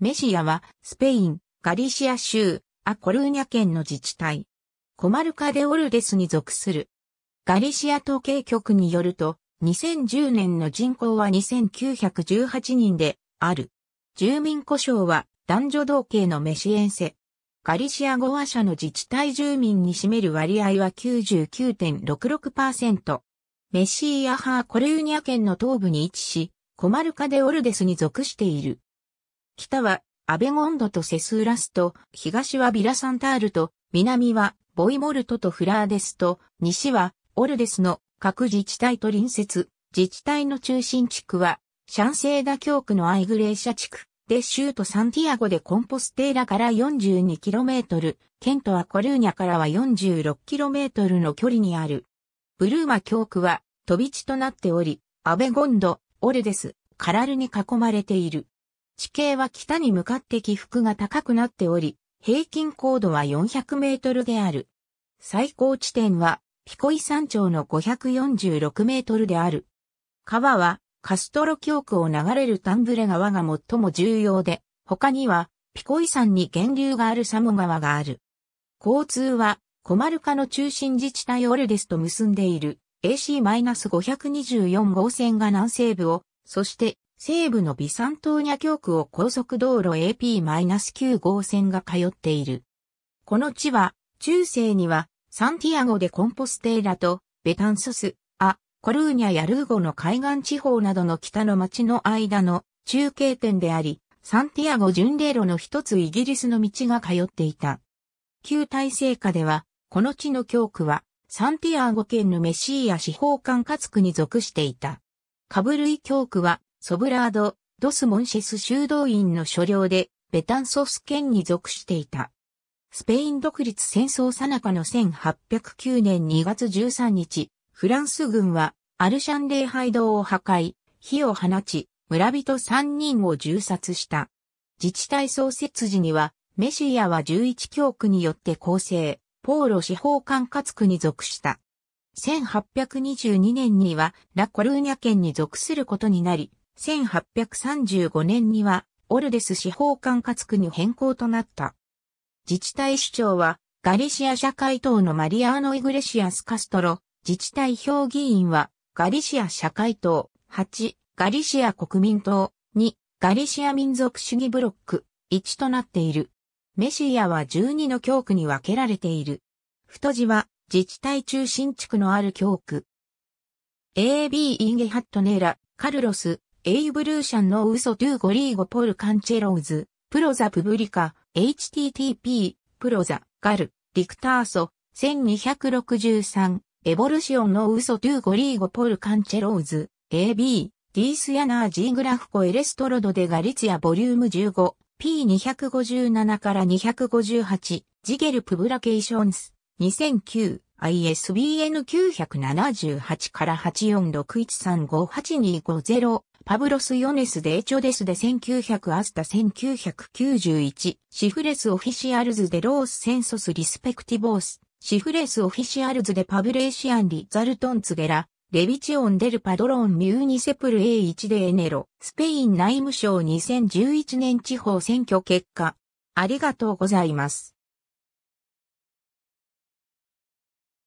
メシアは、スペイン、ガリシア州、アコルーニャ県の自治体。コマルカデオルデスに属する。ガリシア統計局によると、2010年の人口は2918人で、ある。住民故障は、男女同系のメシエンセ。ガリシア語話者の自治体住民に占める割合は99.66%。メシーアハーコルーニャ県の東部に位置し、コマルカデオルデスに属している。北はアベゴンドとセスーラスと、東はビラサンタールと、南はボイモルトとフラーデスと、西はオルデスの各自治体と隣接、自治体の中心地区は、シャンセーダ教区のアイグレーシャ地区、で州都サンティアゴでコンポステーラから 42km、ントはコルーニャからは 46km の距離にある。ブルーマ教区は飛び地となっており、アベゴンド、オルデス、カラルに囲まれている。地形は北に向かって起伏が高くなっており、平均高度は400メートルである。最高地点は、ピコイ山頂の546メートルである。川は、カストロ教区を流れるタンブレ川が最も重要で、他には、ピコイ山に源流があるサモ川がある。交通は、コマルカの中心自治体オルデスと結んでいる AC-524 号線が南西部を、そして西部のビサントーニャ教区を高速道路 AP-9 号線が通っている。この地は、中世には、サンティアゴでコンポステーラと、ベタンソス、ア、コルーニャやルーゴの海岸地方などの北の町の間の中継点であり、サンティアゴ巡礼路の一つイギリスの道が通っていた。旧体制下では、この地の教区は、サンティアゴ県のメシーア司法管轄区に属していた。カブルイ教区は、ソブラード、ドスモンシス修道院の所領で、ベタンソス県に属していた。スペイン独立戦争最中の1809年2月13日、フランス軍はアルシャン礼拝堂を破壊、火を放ち、村人3人を銃殺した。自治体創設時には、メシアは11教区によって構成、ポーロ司法管轄区に属した。1822年にはラ・コルーニャ県に属することになり、1835年には、オルデス司法管轄区に変更となった。自治体市長は、ガリシア社会党のマリアーノ・イグレシアス・カストロ、自治体評議員は、ガリシア社会党、8、ガリシア国民党、2、ガリシア民族主義ブロック、1となっている。メシアは12の教区に分けられている。太字は、自治体中心地区のある教区。AB インゲハットネーラ、カルロス、エイブルーシャンのウソトゥーゴリーゴポルカンチェローズ、プロザプブリカ、http、プロザ、ガル、リクターソ、1263、エボルシオンのウソトゥーゴリーゴポルカンチェローズ、AB、ディースヤナージーグラフコエレストロドデガリツヤボリューム15、P257 から258、ジゲルプブラケーションス、2009、ISBN978 から846135825パブロス・ヨネス・デ・エチョデスで1900アスタ1991、シフレス・オフィシアルズ・デ・ロース・センソス・リスペクティボース、シフレス・オフィシアルズ・デ・パブレーシアン・リザルトン・ツゲラ、レビチオン・デル・パドロン・ミューニセプル A1 デ・エネロ、スペイン内務省2011年地方選挙結果。ありがとうございます。